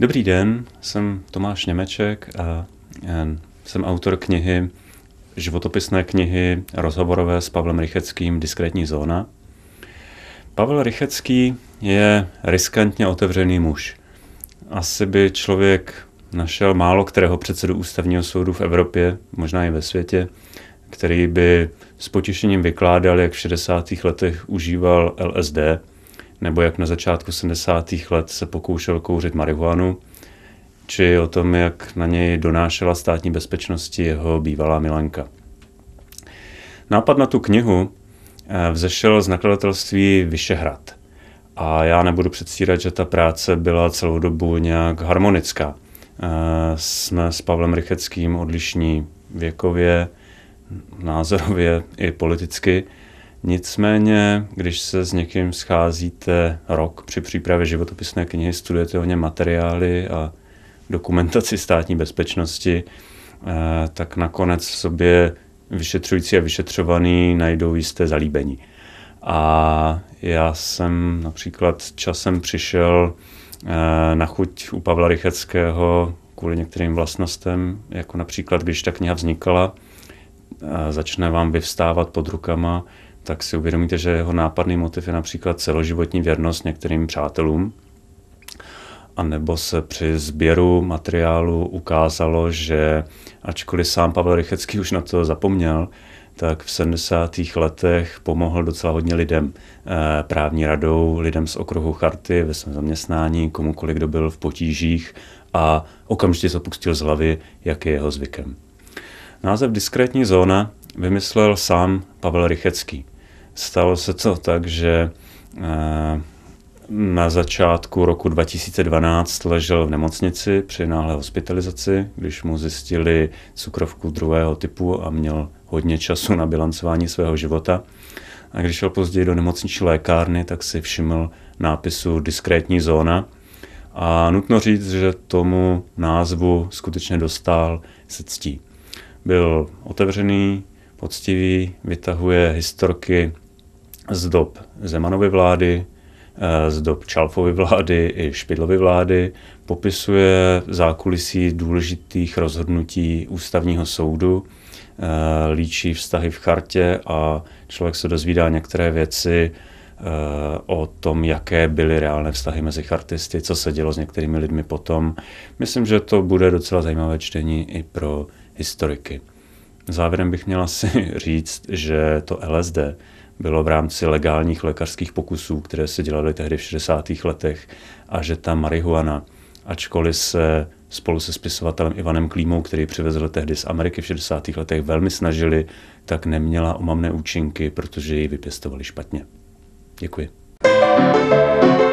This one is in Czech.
Dobrý den, jsem Tomáš Němeček a jsem autor knihy, životopisné knihy rozhovorové s Pavlem Rycheckým Diskrétní zóna. Pavel Rychecký je riskantně otevřený muž. Asi by člověk našel málo kterého předsedu ústavního soudu v Evropě, možná i ve světě, který by s potěšením vykládal, jak v 60. letech užíval LSD – nebo jak na začátku 70. let se pokoušel kouřit marihuanu, či o tom, jak na něj donášela státní bezpečnosti jeho bývalá Milenka. Nápad na tu knihu eh, vzešel z nakladatelství Vyšehrad. A já nebudu předstírat, že ta práce byla celou dobu nějak harmonická. Eh, jsme s Pavlem Rycheckým odlišní věkově, názorově i politicky Nicméně, když se s někým scházíte rok při přípravě životopisné knihy, studujete o něm materiály a dokumentaci státní bezpečnosti, eh, tak nakonec v sobě vyšetřující a vyšetřovaný najdou jisté zalíbení. A já jsem například časem přišel eh, na chuť u Pavla Rycheckého kvůli některým vlastnostem, jako například, když ta kniha vznikala, začne vám vyvstávat pod rukama tak si uvědomíte, že jeho nápadný motiv je například celoživotní věrnost některým přátelům, a nebo se při sběru materiálu ukázalo, že ačkoliv sám Pavel Rychecký už na to zapomněl, tak v 70. letech pomohl docela hodně lidem. Eh, právní radou, lidem z okruhu charty, ve svém zaměstnání, komukoliv, kdo byl v potížích a okamžitě se pustil z hlavy, jak je jeho zvykem. Název Diskrétní zóna vymyslel sám Pavel Rychecký stalo se to tak, že eh, na začátku roku 2012 ležel v nemocnici při náhle hospitalizaci, když mu zjistili cukrovku druhého typu a měl hodně času na bilancování svého života. A když šel později do nemocniční lékárny, tak si všiml nápisu diskrétní zóna. A nutno říct, že tomu názvu skutečně dostal se ctí. Byl otevřený, poctivý, vytahuje historky z dob Zemanovy vlády, eh, z dob Čalfovy vlády i Špidlovy vlády, popisuje zákulisí důležitých rozhodnutí ústavního soudu, eh, líčí vztahy v chartě a člověk se dozvídá některé věci eh, o tom, jaké byly reálné vztahy mezi chartisty, co se dělo s některými lidmi potom. Myslím, že to bude docela zajímavé čtení i pro historiky. Závěrem bych měl asi říct, že to LSD bylo v rámci legálních lékařských pokusů, které se dělaly tehdy v 60. letech, a že ta marihuana, ačkoliv se spolu se spisovatelem Ivanem Klímou, který přivezl tehdy z Ameriky v 60. letech, velmi snažili, tak neměla omamné účinky, protože ji vypěstovali špatně. Děkuji. thank you